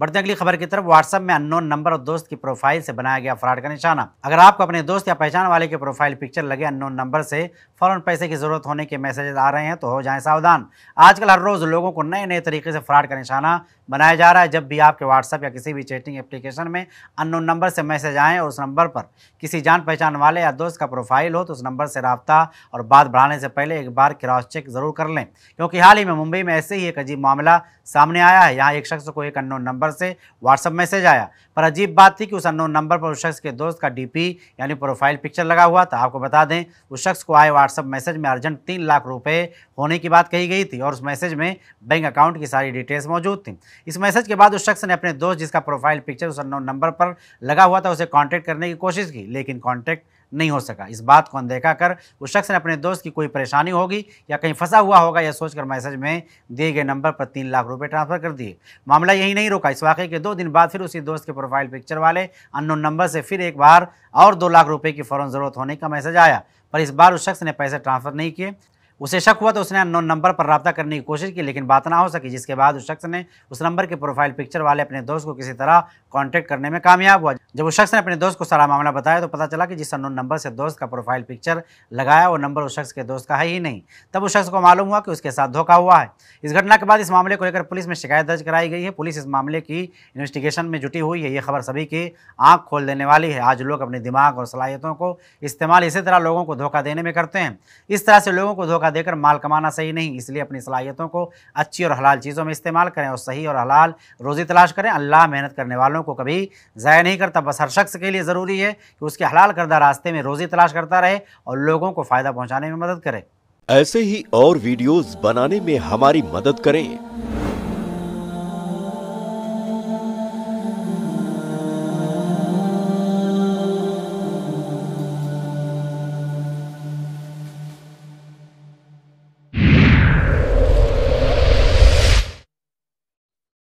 बढ़ते अगली खबर की तरफ व्हाट्सएप में अननोन नंबर और दोस्त की प्रोफाइल से बनाया गया फ्रॉड का निशाना अगर आपको अपने दोस्त या पहचान वाले के प्रोफाइल पिक्चर लगे अननोन नंबर से फ़ौरन पैसे की ज़रूरत होने के मैसेजेस आ रहे हैं तो हो जाएं सावधान आजकल हर रोज़ लोगों को नए नए तरीके से फ्रॉड का निशाना बनाया जा रहा है जब भी आपके व्हाट्सएप या किसी भी चैटिंग एप्लीकेशन में अननोन नंबर से मैसेज आएँ और उस नंबर पर किसी जान पहचान वाले या दोस्त का प्रोफाइल हो तो उस नंबर से रबता और बात बढ़ाने से पहले एक बार क्रॉस चेक ज़रूर कर लें क्योंकि हाल ही में मुंबई में ऐसे ही एक अजीब मामला सामने आया है यहाँ एक शख्स को एक अननोन नंबर से व्हाट्सअप मैसेज आया पर अजीब बात थी कि उस अननोन नंबर पर उस शख्स के दोस्त का डीपी यानी प्रोफाइल पिक्चर लगा हुआ था आपको बता दें उस शख्स को आए व्हाट्सएप व्हाट्सअप मैसेज में अर्जेंट तीन लाख रुपए होने की बात कही गई थी और उस मैसेज में बैंक अकाउंट की सारी डिटेल्स मौजूद थी इस मैसेज के बाद उस शख्स ने अपने दोस्त जिसका प्रोफाइल पिक्चर उस नंबर पर लगा हुआ था उसे कॉन्टैक्ट करने की कोशिश की लेकिन कॉन्टैक्ट नहीं हो सका इस बात को अनदेखा कर उस शख्स ने अपने दोस्त की कोई परेशानी होगी या कहीं फंसा हुआ होगा यह सोचकर मैसेज में दिए गए नंबर पर तीन लाख रुपये ट्रांसफर कर दिए मामला यही नहीं रोका इस वाक़े के दो दिन बाद फिर उसी दोस्त के प्रोफाइल पिक्चर वाले अननोन नंबर से फिर एक बार और दो लाख रुपये की फ़ौरन ज़रूरत होने का मैसेज आया पर इस बार उस शख्स ने पैसे ट्रांसफ़र नहीं किए उसे शक हुआ तो उसने अननोन नंबर पर रबता करने की कोशिश की लेकिन बात ना हो सकी जिसके बाद उस शख्स ने उस नंबर के प्रोफाइल पिक्चर वाले अपने दोस्त को किसी तरह कॉन्टेक्ट करने में कामयाब हुआ जब उस शख्स ने अपने दोस्त को सारा मामला बताया तो पता चला कि जिस अननोन नंबर से दोस्त का प्रोफाइल पिक्चर लगाया वो नंबर उस शख्स के दोस्त का है ही नहीं तब उस शख्स को मालूम हुआ कि उसके साथ धोखा हुआ है इस घटना के बाद इस मामले को लेकर पुलिस में शिकायत दर्ज कराई गई है पुलिस इस मामले की इन्वेस्टिगेशन में जुटी हुई है ये खबर सभी की आंख खोल देने वाली है आज लोग अपने दिमाग और सलाहियतों को इस्तेमाल इसी तरह लोगों को धोखा देने में करते हैं इस तरह से लोगों को धोखा धोखा देकर माल कमाना सही नहीं इसलिए अपनी सलाहियतों को अच्छी और हलाल चीज़ों में इस्तेमाल करें और सही और हलाल रोज़ी तलाश करें अल्लाह मेहनत करने वालों को कभी ज़ाया नहीं करता बस हर शख्स के लिए ज़रूरी है कि उसके हलाल करदा रास्ते में रोज़ी तलाश करता रहे और लोगों को फ़ायदा पहुँचाने में मदद करें ऐसे ही और वीडियोज़ बनाने में हमारी मदद करें